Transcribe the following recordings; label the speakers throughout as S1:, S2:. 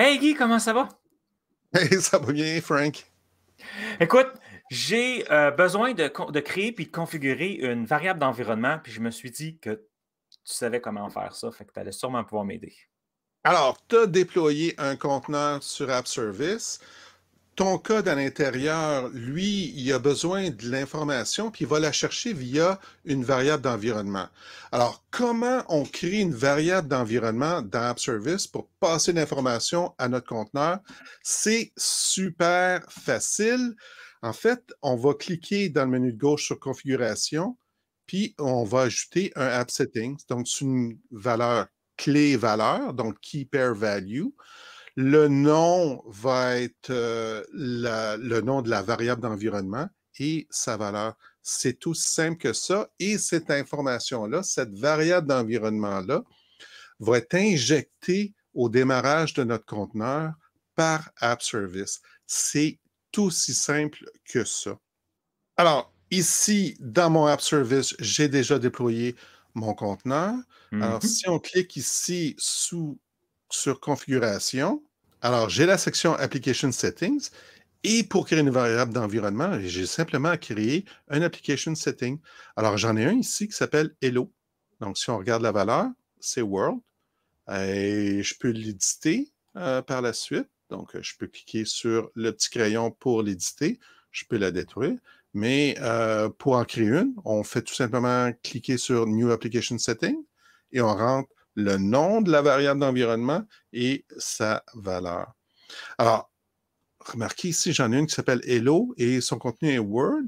S1: Hey Guy, comment ça va? Hey, ça va bien, Frank. Écoute, j'ai euh, besoin de, créer puis de configurer une variable d'environnement, puis je me suis dit que tu savais comment faire ça, fait que tu allais sûrement pouvoir m'aider.
S2: Alors, tu as déployé un conteneur sur App Service ton code à l'intérieur, lui, il a besoin de l'information, puis il va la chercher via une variable d'environnement. Alors, comment on crée une variable d'environnement dans App Service pour passer l'information à notre conteneur? C'est super facile. En fait, on va cliquer dans le menu de gauche sur Configuration, puis on va ajouter un App Settings, donc c'est une valeur clé valeur, donc Key Pair Value. Le nom va être euh, le nom de la variable d'environnement et sa valeur. C'est tout simple que ça. Et cette information-là, cette variable d'environnement-là, va être injectée au démarrage de notre conteneur par App Service. C'est tout aussi simple que ça. Alors, ici, dans mon App Service, j'ai déjà déployé mon conteneur. Alors, mm-hmm. si on clique ici sous sur configuration. Alors, j'ai la section Application Settings. Et pour créer une variable d'environnement, j'ai simplement à créer un application setting. Alors, j'en ai un ici qui s'appelle Hello. Donc, si on regarde la valeur, c'est World. Et je peux l'éditer euh, par la suite. Donc, je peux cliquer sur le petit crayon pour l'éditer. Je peux la détruire. Mais euh, pour en créer une, on fait tout simplement cliquer sur New Application Setting et on rentre le nom de la variable d'environnement et sa valeur. Alors, remarquez ici, j'en ai une qui s'appelle Hello et son contenu est Word.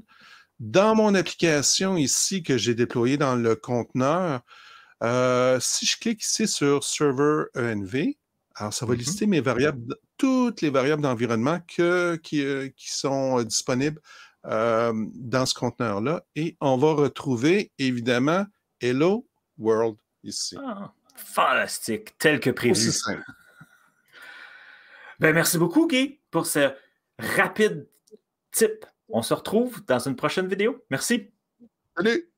S2: Dans mon application ici que j'ai déployée dans le conteneur, euh, si je clique ici sur Server ENV, alors ça va mhm. lister mes variables, toutes les variables d'environnement euh, qui, sont euh, disponibles dans ce conteneur-là. Et on va retrouver évidemment Hello World ici. Ah! fantastique, tel que prévu.
S1: Ben, merci beaucoup, Guy, pour ce rapide tip. On se retrouve dans une prochaine vidéo. Merci. Salut.